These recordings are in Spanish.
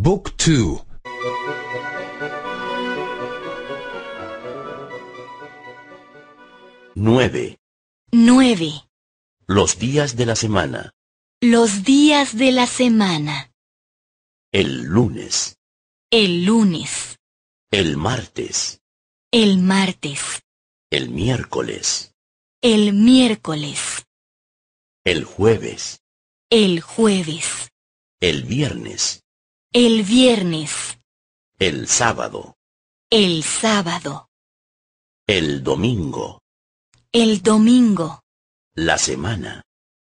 Book 2 9 9 Los días de la semana Los días de la semana El lunes El lunes El martes El martes El miércoles El miércoles El jueves El jueves El viernes el viernes. El sábado. El sábado. El domingo. El domingo. La semana.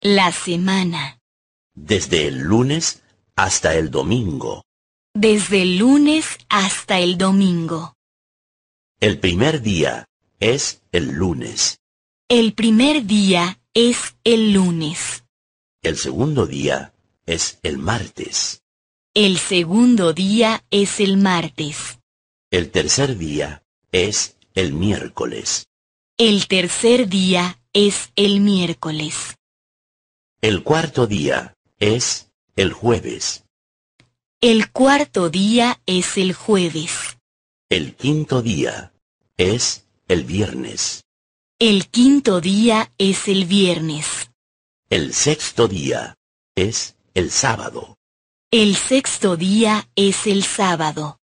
La semana. Desde el lunes hasta el domingo. Desde el lunes hasta el domingo. El primer día es el lunes. El primer día es el lunes. El segundo día es el martes. El segundo día es el martes. El tercer día es el miércoles. El tercer día es el miércoles. El cuarto día es el jueves. El cuarto día es el jueves. El quinto día es el viernes. El quinto día es el viernes. El sexto día es el sábado. El sexto día es el sábado.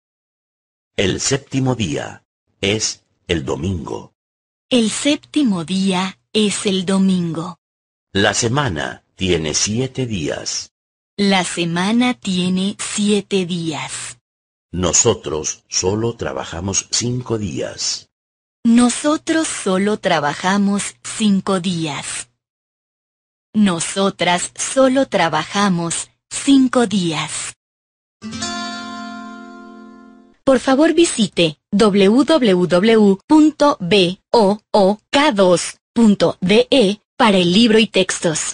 El séptimo día es el domingo. El séptimo día es el domingo. La semana tiene siete días. La semana tiene siete días. Nosotros solo trabajamos cinco días. Nosotros solo trabajamos cinco días. Nosotras solo trabajamos Cinco días. Por favor visite www.book2.de para el libro y textos.